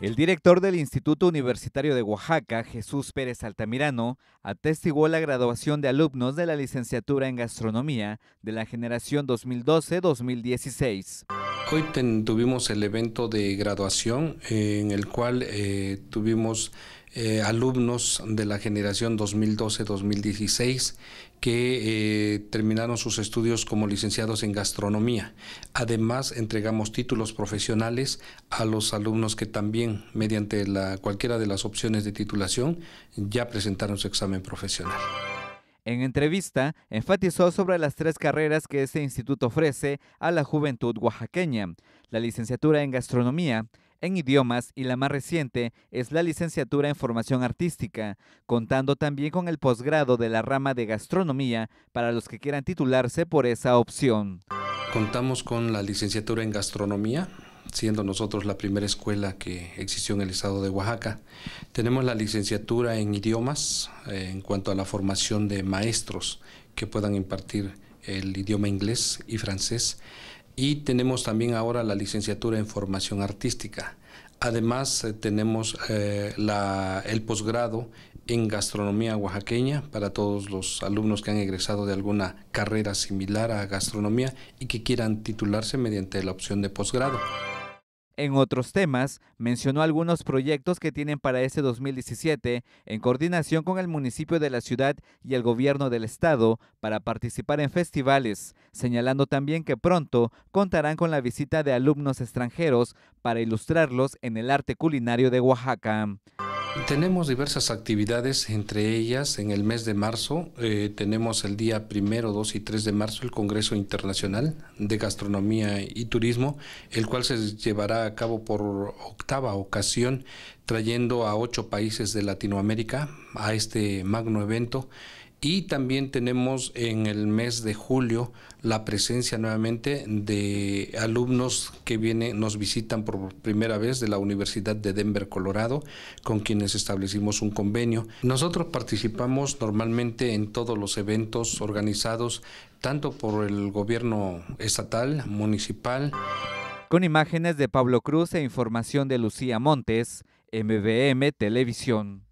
El director del Instituto Universitario de Oaxaca, Jesús Pérez Altamirano, atestiguó la graduación de alumnos de la licenciatura en gastronomía de la generación 2012-2016. Hoy tuvimos el evento de graduación eh, en el cual eh, tuvimos eh, alumnos de la generación 2012-2016 que terminaron sus estudios como licenciados en gastronomía. Además, entregamos títulos profesionales a los alumnos que también, mediante cualquiera de las opciones de titulación, ya presentaron su examen profesional. En entrevista, enfatizó sobre las tres carreras que este instituto ofrece a la juventud oaxaqueña, la licenciatura en gastronomía, en idiomas y la más reciente es la licenciatura en formación artística, contando también con el posgrado de la rama de gastronomía para los que quieran titularse por esa opción. Contamos con la licenciatura en gastronomía, siendo nosotros la primera escuela que existió en el estado de Oaxaca. Tenemos la licenciatura en idiomas eh, en cuanto a la formación de maestros que puedan impartir el idioma inglés y francés. Y tenemos también ahora la licenciatura en formación artística. Además, eh, tenemos eh, el posgrado en gastronomía oaxaqueña para todos los alumnos que han egresado de alguna carrera similar a gastronomía y que quieran titularse mediante la opción de posgrado. En otros temas, mencionó algunos proyectos que tienen para este 2017 en coordinación con el municipio de la ciudad y el gobierno del estado para participar en festivales, señalando también que pronto contarán con la visita de alumnos extranjeros para ilustrarlos en el arte culinario de Oaxaca. Tenemos diversas actividades, entre ellas en el mes de marzo eh, tenemos el día primero, 2 y 3 de marzo el Congreso Internacional de Gastronomía y Turismo, el cual se llevará a cabo por octava ocasión, trayendo a ocho países de Latinoamérica a este magno evento y también tenemos en el mes de julio la presencia nuevamente de alumnos que vienen, nos visitan por primera vez de la Universidad de Denver, Colorado, con quienes establecimos un convenio. Nosotros participamos normalmente en todos los eventos organizados, tanto por el gobierno estatal, municipal. Con imágenes de Pablo Cruz e información de Lucía Montes, MBM Televisión.